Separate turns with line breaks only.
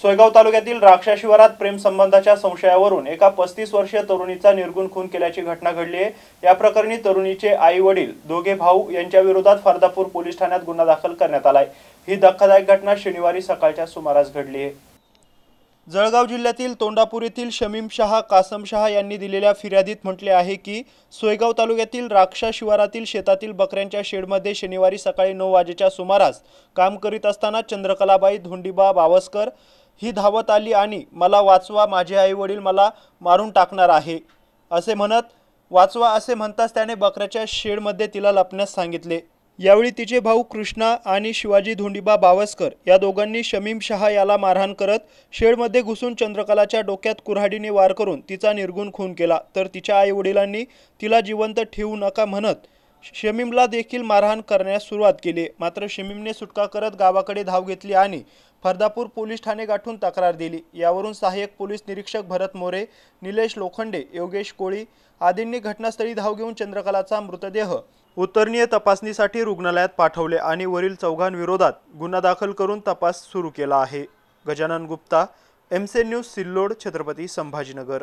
सोयगाव तालुक्यातील राक्षा शिवारात प्रेमसंबंधाच्या संशयावरून एका पस्तीस वर्षीय तरुणीचा निर्गुण खून केल्याची घटना घडली आहे या प्रकरणी तरुणीचे आई वडील दोघे भाऊ यांच्या विरोधात फरदापूर पोलीस ठाण्यात गुन्हा दाखल करण्यात आलाय ही धक्कादायक घटना शनिवारी सकाळच्या सुमारास घडली आहे जळगाव जिल्ह्यातील तोंडापूर येथील शमीम शहा कासम शहा यांनी दिलेल्या फिर्यादीत म्हटले आहे की सोयगाव तालुक्यातील राक्षा शिवारातील शेतातील बकऱ्यांच्या शेडमध्ये शनिवारी सकाळी नऊ वाजेच्या सुमारास काम करीत असताना चंद्रकलाबाई धोंडीबा बावस्कर ही धावत आली आणि मला वाचवा माझे आई वडील मला मारून टाकणार आहे असे म्हणत वाचवा असे म्हणताच त्याने बकऱ्याच्या शेडमध्ये तिला लपण्यास सांगितले यावेळी तिचे भाऊ कृष्णा आणि शिवाजी धोंडीबा बावस्कर या दोघांनी शमीम शहा याला मारहाण करत शेडमध्ये घुसून चंद्रकलाच्या डोक्यात कुऱ्हाडीने वार करून तिचा निर्गुण खून केला तर तिच्या आईवडिलांनी तिला जिवंत ठेवू नका म्हणत शमीमला देखील मारहाण करण्यास सुरुवात केली मात्र शमीमने सुटका करत गावाकडे धाव घेतली आणि फरदापूर पोलीस ठाणे गाठून तक्रार दिली यावरून सहाय्यक पोलीस निरीक्षक भरत मोरे निलेश लोखंडे योगेश कोळी आदींनी घटनास्थळी धाव घेऊन चंद्रकलाचा मृतदेह उत्तरणीय तपासणीसाठी रुग्णालयात पाठवले आणि वरील चौघांविरोधात गुन्हा दाखल करून तपास सुरू केला आहे गजानन गुप्ता एमसे न्यूज सिल्लोड छत्रपती संभाजीनगर